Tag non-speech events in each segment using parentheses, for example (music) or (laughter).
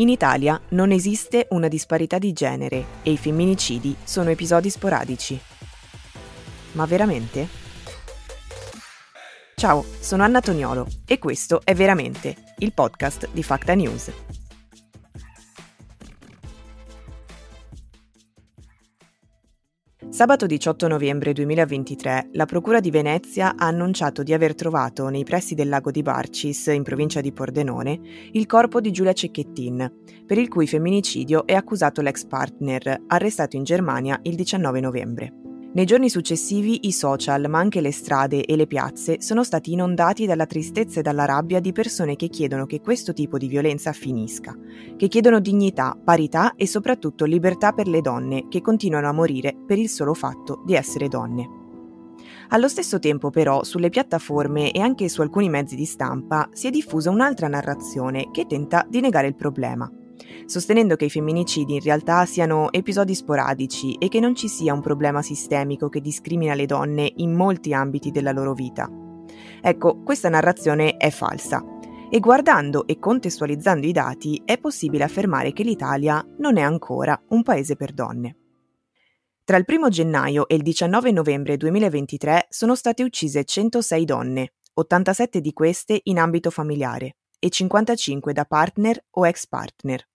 In Italia non esiste una disparità di genere e i femminicidi sono episodi sporadici. Ma veramente? Ciao, sono Anna Toniolo e questo è Veramente, il podcast di Facta News. Sabato 18 novembre 2023 la Procura di Venezia ha annunciato di aver trovato nei pressi del lago di Barcis, in provincia di Pordenone, il corpo di Giulia Cecchettin, per il cui femminicidio è accusato l'ex partner, arrestato in Germania il 19 novembre. Nei giorni successivi i social, ma anche le strade e le piazze, sono stati inondati dalla tristezza e dalla rabbia di persone che chiedono che questo tipo di violenza finisca, che chiedono dignità, parità e soprattutto libertà per le donne che continuano a morire per il solo fatto di essere donne. Allo stesso tempo però sulle piattaforme e anche su alcuni mezzi di stampa si è diffusa un'altra narrazione che tenta di negare il problema sostenendo che i femminicidi in realtà siano episodi sporadici e che non ci sia un problema sistemico che discrimina le donne in molti ambiti della loro vita. Ecco, questa narrazione è falsa. E guardando e contestualizzando i dati è possibile affermare che l'Italia non è ancora un paese per donne. Tra il 1 gennaio e il 19 novembre 2023 sono state uccise 106 donne, 87 di queste in ambito familiare e 55 da partner o ex partner.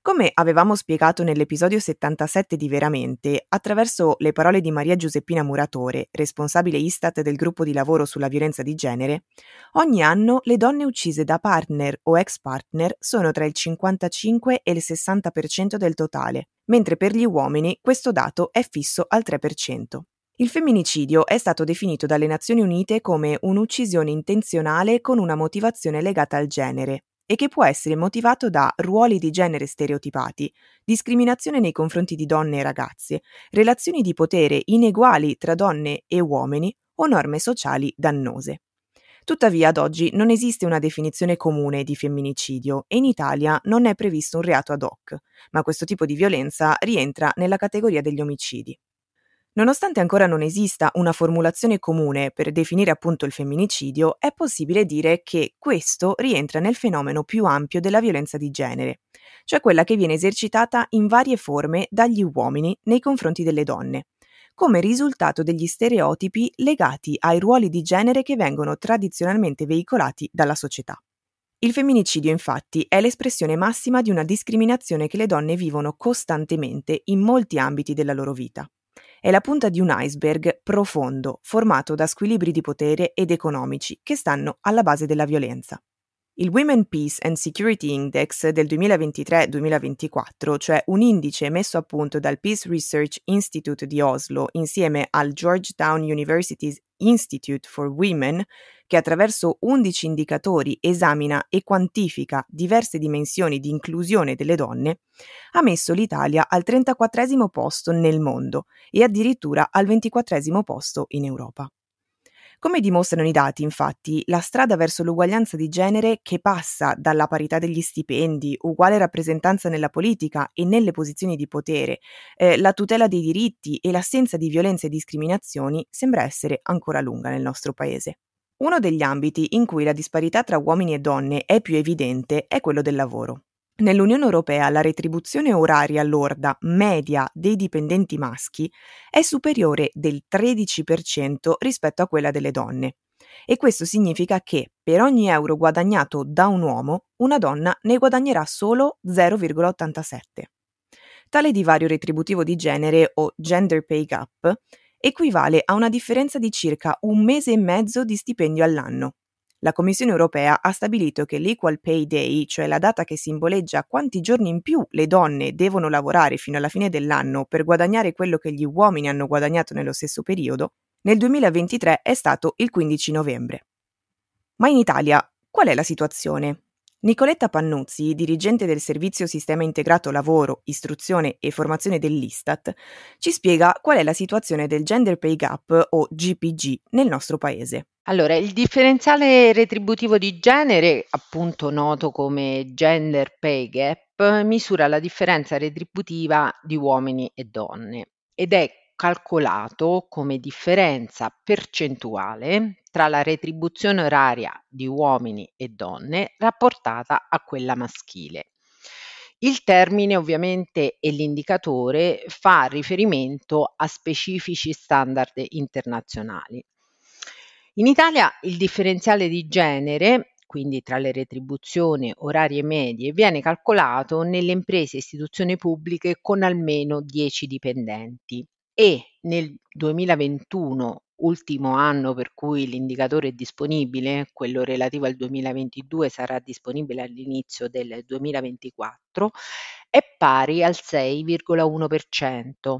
Come avevamo spiegato nell'episodio 77 di Veramente, attraverso le parole di Maria Giuseppina Muratore, responsabile Istat del gruppo di lavoro sulla violenza di genere, ogni anno le donne uccise da partner o ex partner sono tra il 55 e il 60% del totale, mentre per gli uomini questo dato è fisso al 3%. Il femminicidio è stato definito dalle Nazioni Unite come un'uccisione intenzionale con una motivazione legata al genere, e che può essere motivato da ruoli di genere stereotipati, discriminazione nei confronti di donne e ragazze, relazioni di potere ineguali tra donne e uomini o norme sociali dannose. Tuttavia ad oggi non esiste una definizione comune di femminicidio e in Italia non è previsto un reato ad hoc, ma questo tipo di violenza rientra nella categoria degli omicidi. Nonostante ancora non esista una formulazione comune per definire appunto il femminicidio, è possibile dire che questo rientra nel fenomeno più ampio della violenza di genere, cioè quella che viene esercitata in varie forme dagli uomini nei confronti delle donne, come risultato degli stereotipi legati ai ruoli di genere che vengono tradizionalmente veicolati dalla società. Il femminicidio infatti è l'espressione massima di una discriminazione che le donne vivono costantemente in molti ambiti della loro vita. È la punta di un iceberg profondo, formato da squilibri di potere ed economici che stanno alla base della violenza. Il Women Peace and Security Index del 2023-2024, cioè un indice messo a punto dal Peace Research Institute di Oslo insieme al Georgetown University's Institute for Women, che attraverso 11 indicatori esamina e quantifica diverse dimensioni di inclusione delle donne, ha messo l'Italia al 34 posto nel mondo e addirittura al 24 posto in Europa. Come dimostrano i dati, infatti, la strada verso l'uguaglianza di genere che passa dalla parità degli stipendi, uguale rappresentanza nella politica e nelle posizioni di potere, eh, la tutela dei diritti e l'assenza di violenze e discriminazioni sembra essere ancora lunga nel nostro paese. Uno degli ambiti in cui la disparità tra uomini e donne è più evidente è quello del lavoro. Nell'Unione Europea la retribuzione oraria lorda media dei dipendenti maschi è superiore del 13% rispetto a quella delle donne. E questo significa che per ogni euro guadagnato da un uomo, una donna ne guadagnerà solo 0,87. Tale divario retributivo di genere o gender pay gap equivale a una differenza di circa un mese e mezzo di stipendio all'anno, la Commissione europea ha stabilito che l'Equal Pay Day, cioè la data che simboleggia quanti giorni in più le donne devono lavorare fino alla fine dell'anno per guadagnare quello che gli uomini hanno guadagnato nello stesso periodo, nel 2023 è stato il 15 novembre. Ma in Italia qual è la situazione? Nicoletta Pannuzzi, dirigente del Servizio Sistema Integrato Lavoro, Istruzione e Formazione dell'Istat, ci spiega qual è la situazione del Gender Pay Gap o GPG nel nostro paese. Allora, il differenziale retributivo di genere, appunto noto come gender pay gap, misura la differenza retributiva di uomini e donne ed è calcolato come differenza percentuale tra la retribuzione oraria di uomini e donne rapportata a quella maschile. Il termine ovviamente e l'indicatore fa riferimento a specifici standard internazionali. In Italia il differenziale di genere quindi tra le retribuzioni orarie medie, viene calcolato nelle imprese e istituzioni pubbliche con almeno 10 dipendenti e nel 2021, ultimo anno per cui l'indicatore è disponibile, quello relativo al 2022 sarà disponibile all'inizio del 2024, è pari al 6,1%.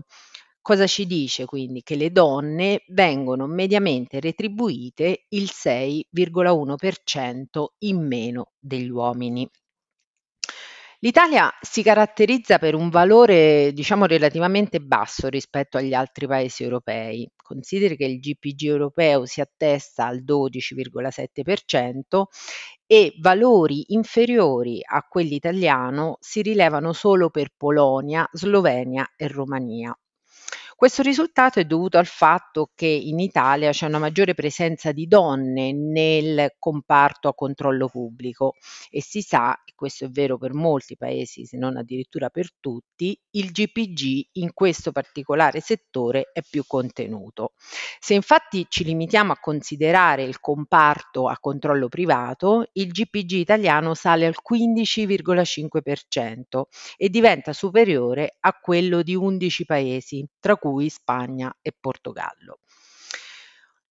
Cosa ci dice quindi? Che le donne vengono mediamente retribuite il 6,1% in meno degli uomini. L'Italia si caratterizza per un valore, diciamo, relativamente basso rispetto agli altri paesi europei. Consideri che il GPG europeo si attesta al 12,7% e valori inferiori a quelli italiano si rilevano solo per Polonia, Slovenia e Romania. Questo risultato è dovuto al fatto che in Italia c'è una maggiore presenza di donne nel comparto a controllo pubblico e si sa, e questo è vero per molti paesi, se non addirittura per tutti, il GPG in questo particolare settore è più contenuto. Se infatti ci limitiamo a considerare il comparto a controllo privato, il GPG italiano sale al 15,5% e diventa superiore a quello di 11 paesi, tra cui cui Spagna e Portogallo.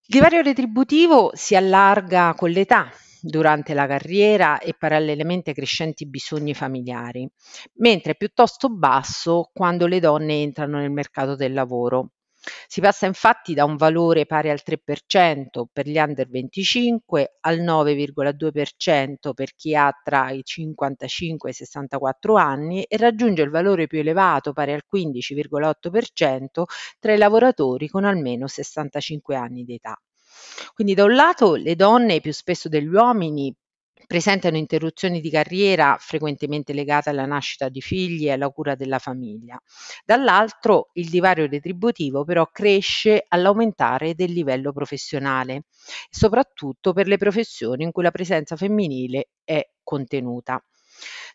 Il divario retributivo si allarga con l'età, durante la carriera e parallelamente ai crescenti bisogni familiari, mentre è piuttosto basso quando le donne entrano nel mercato del lavoro. Si passa infatti da un valore pari al 3% per gli under 25 al 9,2% per chi ha tra i 55 e i 64 anni e raggiunge il valore più elevato pari al 15,8% tra i lavoratori con almeno 65 anni di età. Quindi da un lato le donne più spesso degli uomini presentano interruzioni di carriera frequentemente legate alla nascita di figli e alla cura della famiglia. Dall'altro il divario retributivo però cresce all'aumentare del livello professionale, soprattutto per le professioni in cui la presenza femminile è contenuta.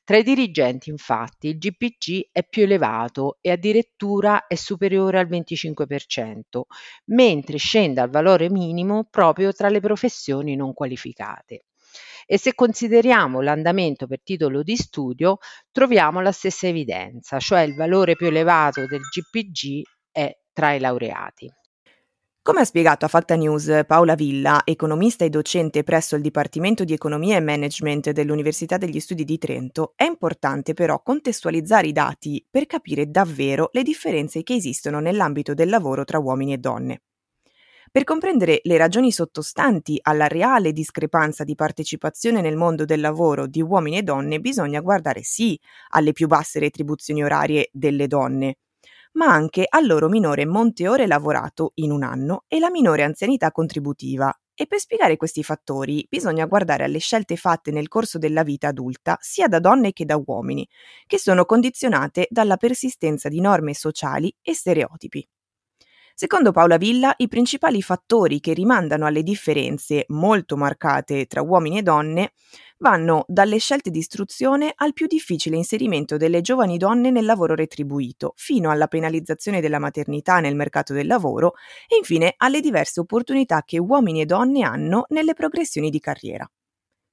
Tra i dirigenti, infatti, il GPG è più elevato e addirittura è superiore al 25%, mentre scende al valore minimo proprio tra le professioni non qualificate. E se consideriamo l'andamento per titolo di studio, troviamo la stessa evidenza, cioè il valore più elevato del GPG è tra i laureati. Come ha spiegato a Fatta News Paola Villa, economista e docente presso il Dipartimento di Economia e Management dell'Università degli Studi di Trento, è importante però contestualizzare i dati per capire davvero le differenze che esistono nell'ambito del lavoro tra uomini e donne. Per comprendere le ragioni sottostanti alla reale discrepanza di partecipazione nel mondo del lavoro di uomini e donne bisogna guardare sì alle più basse retribuzioni orarie delle donne, ma anche al loro minore monte ore lavorato in un anno e la minore anzianità contributiva. E per spiegare questi fattori bisogna guardare alle scelte fatte nel corso della vita adulta sia da donne che da uomini, che sono condizionate dalla persistenza di norme sociali e stereotipi. Secondo Paola Villa, i principali fattori che rimandano alle differenze molto marcate tra uomini e donne vanno dalle scelte di istruzione al più difficile inserimento delle giovani donne nel lavoro retribuito, fino alla penalizzazione della maternità nel mercato del lavoro e infine alle diverse opportunità che uomini e donne hanno nelle progressioni di carriera.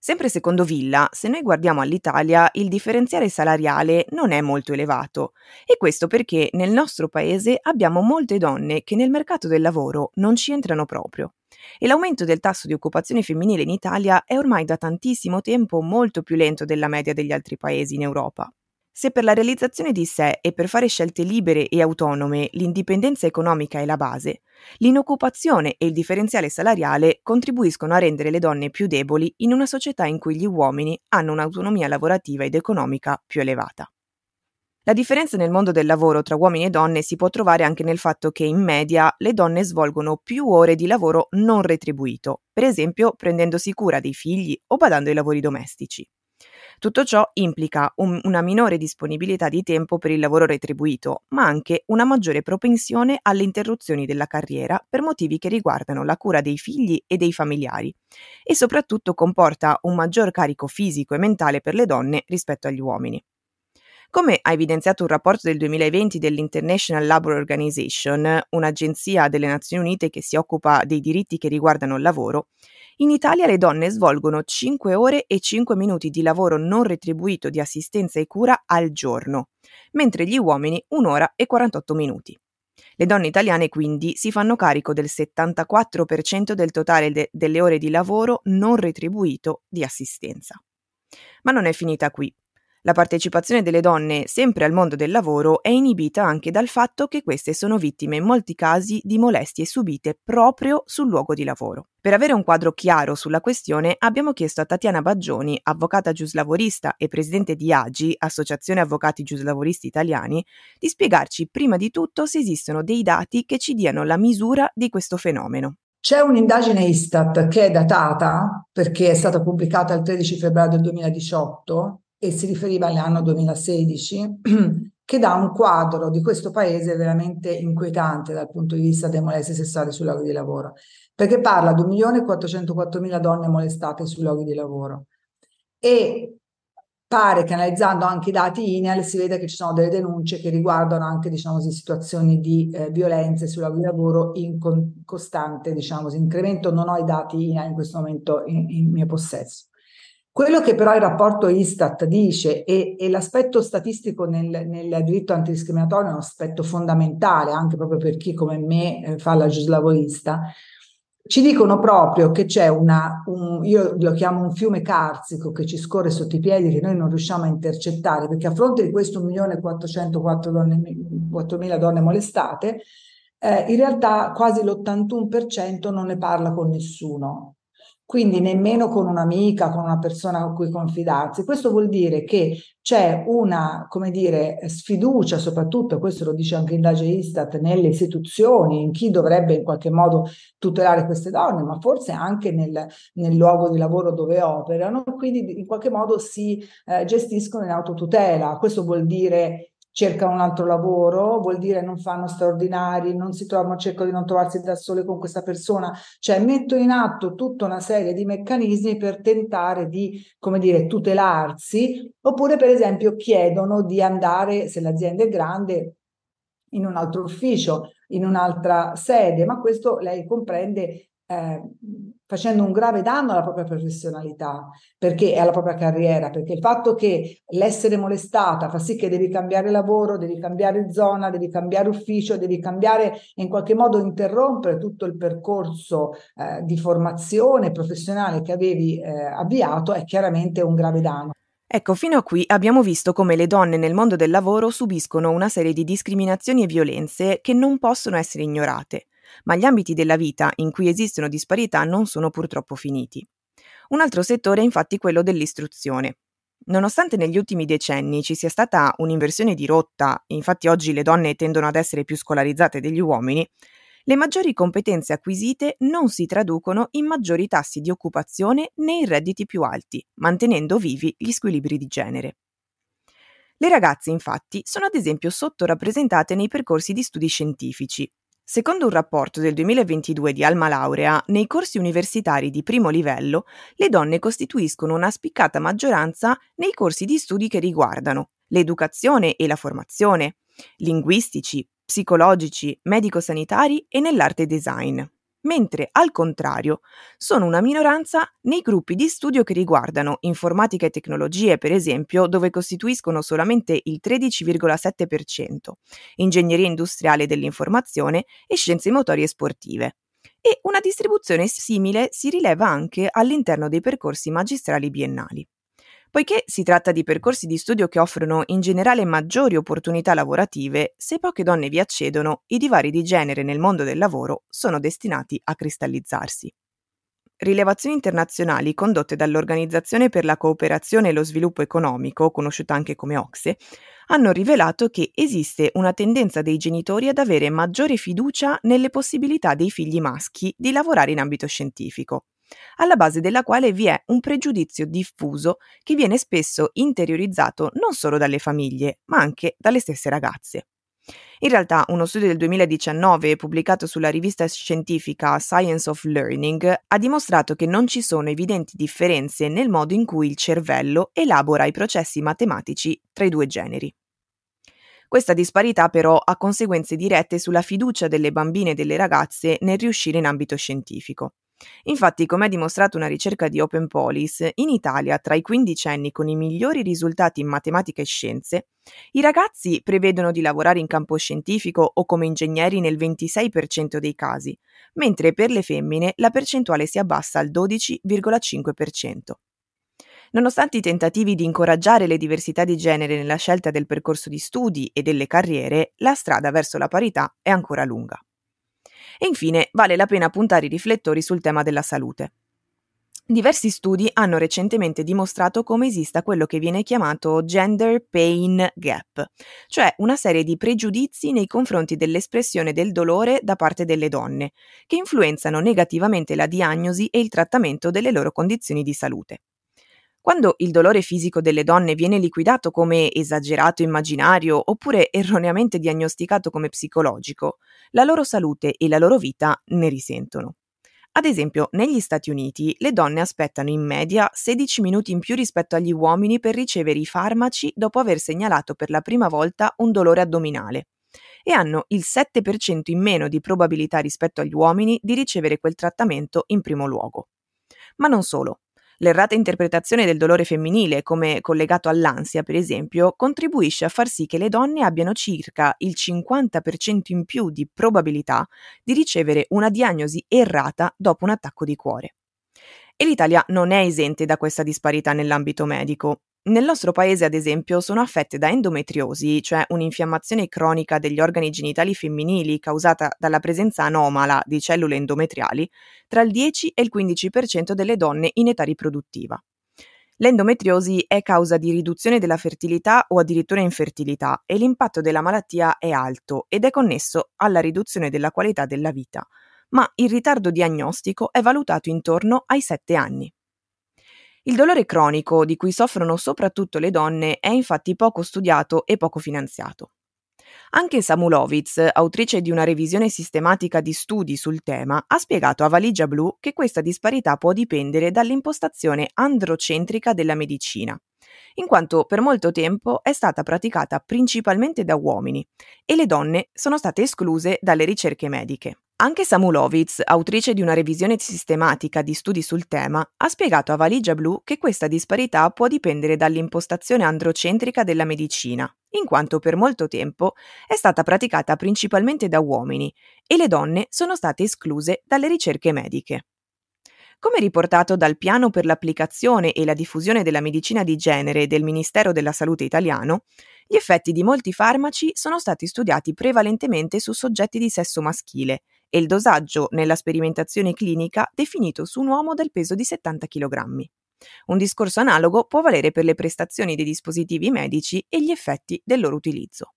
Sempre secondo Villa, se noi guardiamo all'Italia, il differenziale salariale non è molto elevato e questo perché nel nostro paese abbiamo molte donne che nel mercato del lavoro non ci entrano proprio e l'aumento del tasso di occupazione femminile in Italia è ormai da tantissimo tempo molto più lento della media degli altri paesi in Europa. Se per la realizzazione di sé e per fare scelte libere e autonome l'indipendenza economica è la base, l'inoccupazione e il differenziale salariale contribuiscono a rendere le donne più deboli in una società in cui gli uomini hanno un'autonomia lavorativa ed economica più elevata. La differenza nel mondo del lavoro tra uomini e donne si può trovare anche nel fatto che in media le donne svolgono più ore di lavoro non retribuito, per esempio prendendosi cura dei figli o badando ai lavori domestici. Tutto ciò implica un, una minore disponibilità di tempo per il lavoro retribuito, ma anche una maggiore propensione alle interruzioni della carriera per motivi che riguardano la cura dei figli e dei familiari e soprattutto comporta un maggior carico fisico e mentale per le donne rispetto agli uomini. Come ha evidenziato un rapporto del 2020 dell'International Labour Organization, un'agenzia delle Nazioni Unite che si occupa dei diritti che riguardano il lavoro, in Italia le donne svolgono 5 ore e 5 minuti di lavoro non retribuito di assistenza e cura al giorno, mentre gli uomini 1 ora e 48 minuti. Le donne italiane quindi si fanno carico del 74% del totale de- delle ore di lavoro non retribuito di assistenza. Ma non è finita qui. La partecipazione delle donne sempre al mondo del lavoro è inibita anche dal fatto che queste sono vittime in molti casi di molestie subite proprio sul luogo di lavoro. Per avere un quadro chiaro sulla questione abbiamo chiesto a Tatiana Baggioni, avvocata giuslavorista e presidente di AGI, Associazione Avvocati Giuslavoristi Italiani, di spiegarci prima di tutto se esistono dei dati che ci diano la misura di questo fenomeno. C'è un'indagine Istat che è datata, perché è stata pubblicata il 13 febbraio del 2018, e si riferiva all'anno 2016, (clears throat) che dà un quadro di questo paese veramente inquietante dal punto di vista dei molestie sessuali sul luogo di lavoro, perché parla di 1.404.000 donne molestate sui luoghi di lavoro. E pare che analizzando anche i dati INEL si veda che ci sono delle denunce che riguardano anche diciamo, situazioni di eh, violenze sul luogo di lavoro in con- costante diciamo, incremento. Non ho i dati INEL in questo momento in, in mio possesso. Quello che però il rapporto Istat dice e, e l'aspetto statistico nel, nel, diritto antidiscriminatorio è un aspetto fondamentale anche proprio per chi come me eh, fa la giuslavorista, ci dicono proprio che c'è una, un, io lo chiamo un fiume carsico che ci scorre sotto i piedi che noi non riusciamo a intercettare perché a fronte di questo 1.404.000 donne molestate, eh, in realtà quasi l'81% non ne parla con nessuno quindi nemmeno con un'amica, con una persona con cui confidarsi. Questo vuol dire che c'è una, come dire, sfiducia, soprattutto, questo lo dice anche l'indagine Istat, nelle istituzioni, in chi dovrebbe in qualche modo tutelare queste donne, ma forse anche nel, nel luogo di lavoro dove operano, quindi in qualche modo si eh, gestiscono in autotutela. Questo vuol dire cercano un altro lavoro, vuol dire non fanno straordinari, non si trovano, cercano di non trovarsi da sole con questa persona, cioè metto in atto tutta una serie di meccanismi per tentare di, come dire, tutelarsi, oppure per esempio chiedono di andare, se l'azienda è grande, in un altro ufficio, in un'altra sede, ma questo lei comprende eh, facendo un grave danno alla propria professionalità perché è alla propria carriera, perché il fatto che l'essere molestata fa sì che devi cambiare lavoro, devi cambiare zona, devi cambiare ufficio, devi cambiare e in qualche modo interrompere tutto il percorso eh, di formazione professionale che avevi eh, avviato è chiaramente un grave danno. Ecco, fino a qui abbiamo visto come le donne nel mondo del lavoro subiscono una serie di discriminazioni e violenze che non possono essere ignorate ma gli ambiti della vita in cui esistono disparità non sono purtroppo finiti. Un altro settore è infatti quello dell'istruzione. Nonostante negli ultimi decenni ci sia stata un'inversione di rotta, infatti oggi le donne tendono ad essere più scolarizzate degli uomini, le maggiori competenze acquisite non si traducono in maggiori tassi di occupazione né in redditi più alti, mantenendo vivi gli squilibri di genere. Le ragazze, infatti, sono ad esempio sottorappresentate nei percorsi di studi scientifici, Secondo un rapporto del 2022 di Alma Laurea, nei corsi universitari di primo livello le donne costituiscono una spiccata maggioranza nei corsi di studi che riguardano l'educazione e la formazione, linguistici, psicologici, medico-sanitari e nell'arte design mentre al contrario sono una minoranza nei gruppi di studio che riguardano informatica e tecnologie, per esempio, dove costituiscono solamente il 13,7%, ingegneria industriale dell'informazione e scienze motorie e sportive. E una distribuzione simile si rileva anche all'interno dei percorsi magistrali biennali poiché si tratta di percorsi di studio che offrono in generale maggiori opportunità lavorative, se poche donne vi accedono, i divari di genere nel mondo del lavoro sono destinati a cristallizzarsi. Rilevazioni internazionali condotte dall'Organizzazione per la cooperazione e lo sviluppo economico, conosciuta anche come OXE, hanno rivelato che esiste una tendenza dei genitori ad avere maggiore fiducia nelle possibilità dei figli maschi di lavorare in ambito scientifico alla base della quale vi è un pregiudizio diffuso che viene spesso interiorizzato non solo dalle famiglie, ma anche dalle stesse ragazze. In realtà uno studio del 2019 pubblicato sulla rivista scientifica Science of Learning ha dimostrato che non ci sono evidenti differenze nel modo in cui il cervello elabora i processi matematici tra i due generi. Questa disparità però ha conseguenze dirette sulla fiducia delle bambine e delle ragazze nel riuscire in ambito scientifico. Infatti, come ha dimostrato una ricerca di Open Police, in Italia tra i quindicenni con i migliori risultati in matematica e scienze, i ragazzi prevedono di lavorare in campo scientifico o come ingegneri nel 26% dei casi, mentre per le femmine la percentuale si abbassa al 12,5%. Nonostante i tentativi di incoraggiare le diversità di genere nella scelta del percorso di studi e delle carriere, la strada verso la parità è ancora lunga. E infine vale la pena puntare i riflettori sul tema della salute. Diversi studi hanno recentemente dimostrato come esista quello che viene chiamato gender pain gap, cioè una serie di pregiudizi nei confronti dell'espressione del dolore da parte delle donne, che influenzano negativamente la diagnosi e il trattamento delle loro condizioni di salute. Quando il dolore fisico delle donne viene liquidato come esagerato immaginario oppure erroneamente diagnosticato come psicologico, la loro salute e la loro vita ne risentono. Ad esempio, negli Stati Uniti le donne aspettano in media 16 minuti in più rispetto agli uomini per ricevere i farmaci dopo aver segnalato per la prima volta un dolore addominale e hanno il 7% in meno di probabilità rispetto agli uomini di ricevere quel trattamento in primo luogo. Ma non solo. L'errata interpretazione del dolore femminile come collegato all'ansia, per esempio, contribuisce a far sì che le donne abbiano circa il 50% in più di probabilità di ricevere una diagnosi errata dopo un attacco di cuore. E l'Italia non è esente da questa disparità nell'ambito medico. Nel nostro paese, ad esempio, sono affette da endometriosi, cioè un'infiammazione cronica degli organi genitali femminili causata dalla presenza anomala di cellule endometriali, tra il 10 e il 15% delle donne in età riproduttiva. L'endometriosi è causa di riduzione della fertilità o addirittura infertilità e l'impatto della malattia è alto ed è connesso alla riduzione della qualità della vita, ma il ritardo diagnostico è valutato intorno ai 7 anni. Il dolore cronico, di cui soffrono soprattutto le donne, è infatti poco studiato e poco finanziato. Anche Samulovitz, autrice di una revisione sistematica di studi sul tema, ha spiegato a Valigia Blu che questa disparità può dipendere dall'impostazione androcentrica della medicina, in quanto per molto tempo è stata praticata principalmente da uomini e le donne sono state escluse dalle ricerche mediche. Anche Samulovitz, autrice di una revisione sistematica di studi sul tema, ha spiegato a Valigia Blu che questa disparità può dipendere dall'impostazione androcentrica della medicina, in quanto per molto tempo è stata praticata principalmente da uomini e le donne sono state escluse dalle ricerche mediche. Come riportato dal piano per l'applicazione e la diffusione della medicina di genere del Ministero della Salute italiano, gli effetti di molti farmaci sono stati studiati prevalentemente su soggetti di sesso maschile, e il dosaggio nella sperimentazione clinica definito su un uomo del peso di 70 kg. Un discorso analogo può valere per le prestazioni dei dispositivi medici e gli effetti del loro utilizzo.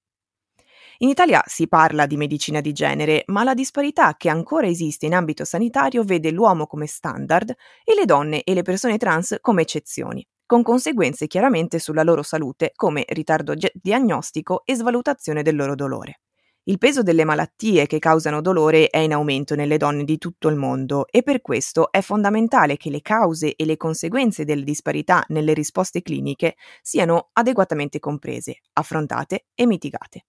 In Italia si parla di medicina di genere, ma la disparità che ancora esiste in ambito sanitario vede l'uomo come standard e le donne e le persone trans come eccezioni, con conseguenze chiaramente sulla loro salute come ritardo diagnostico e svalutazione del loro dolore. Il peso delle malattie che causano dolore è in aumento nelle donne di tutto il mondo e per questo è fondamentale che le cause e le conseguenze delle disparità nelle risposte cliniche siano adeguatamente comprese, affrontate e mitigate.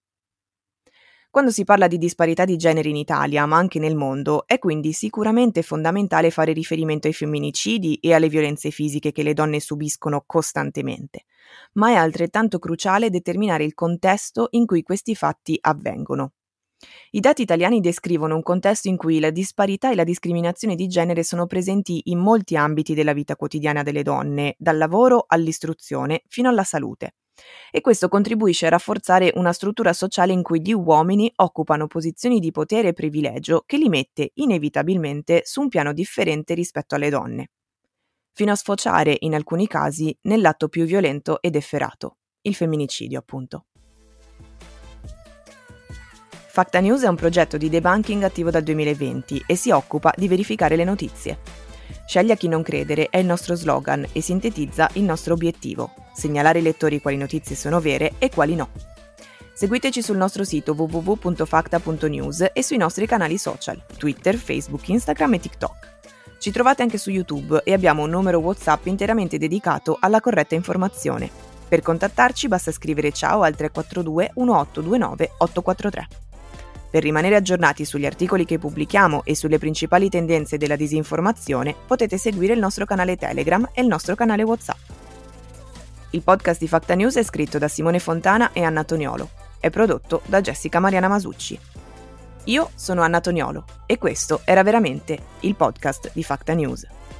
Quando si parla di disparità di genere in Italia, ma anche nel mondo, è quindi sicuramente fondamentale fare riferimento ai femminicidi e alle violenze fisiche che le donne subiscono costantemente, ma è altrettanto cruciale determinare il contesto in cui questi fatti avvengono. I dati italiani descrivono un contesto in cui la disparità e la discriminazione di genere sono presenti in molti ambiti della vita quotidiana delle donne, dal lavoro all'istruzione fino alla salute e questo contribuisce a rafforzare una struttura sociale in cui gli uomini occupano posizioni di potere e privilegio che li mette inevitabilmente su un piano differente rispetto alle donne, fino a sfociare in alcuni casi nell'atto più violento ed efferato, il femminicidio appunto. Facta News è un progetto di debunking attivo dal 2020 e si occupa di verificare le notizie. Scegli a chi non credere è il nostro slogan e sintetizza il nostro obiettivo, segnalare ai lettori quali notizie sono vere e quali no. Seguiteci sul nostro sito www.facta.news e sui nostri canali social, Twitter, Facebook, Instagram e TikTok. Ci trovate anche su YouTube e abbiamo un numero WhatsApp interamente dedicato alla corretta informazione. Per contattarci basta scrivere ciao al 342 1829 843. Per rimanere aggiornati sugli articoli che pubblichiamo e sulle principali tendenze della disinformazione, potete seguire il nostro canale Telegram e il nostro canale WhatsApp. Il podcast di Facta News è scritto da Simone Fontana e Anna Toniolo. È prodotto da Jessica Mariana Masucci. Io sono Anna Toniolo e questo era veramente il podcast di Facta News.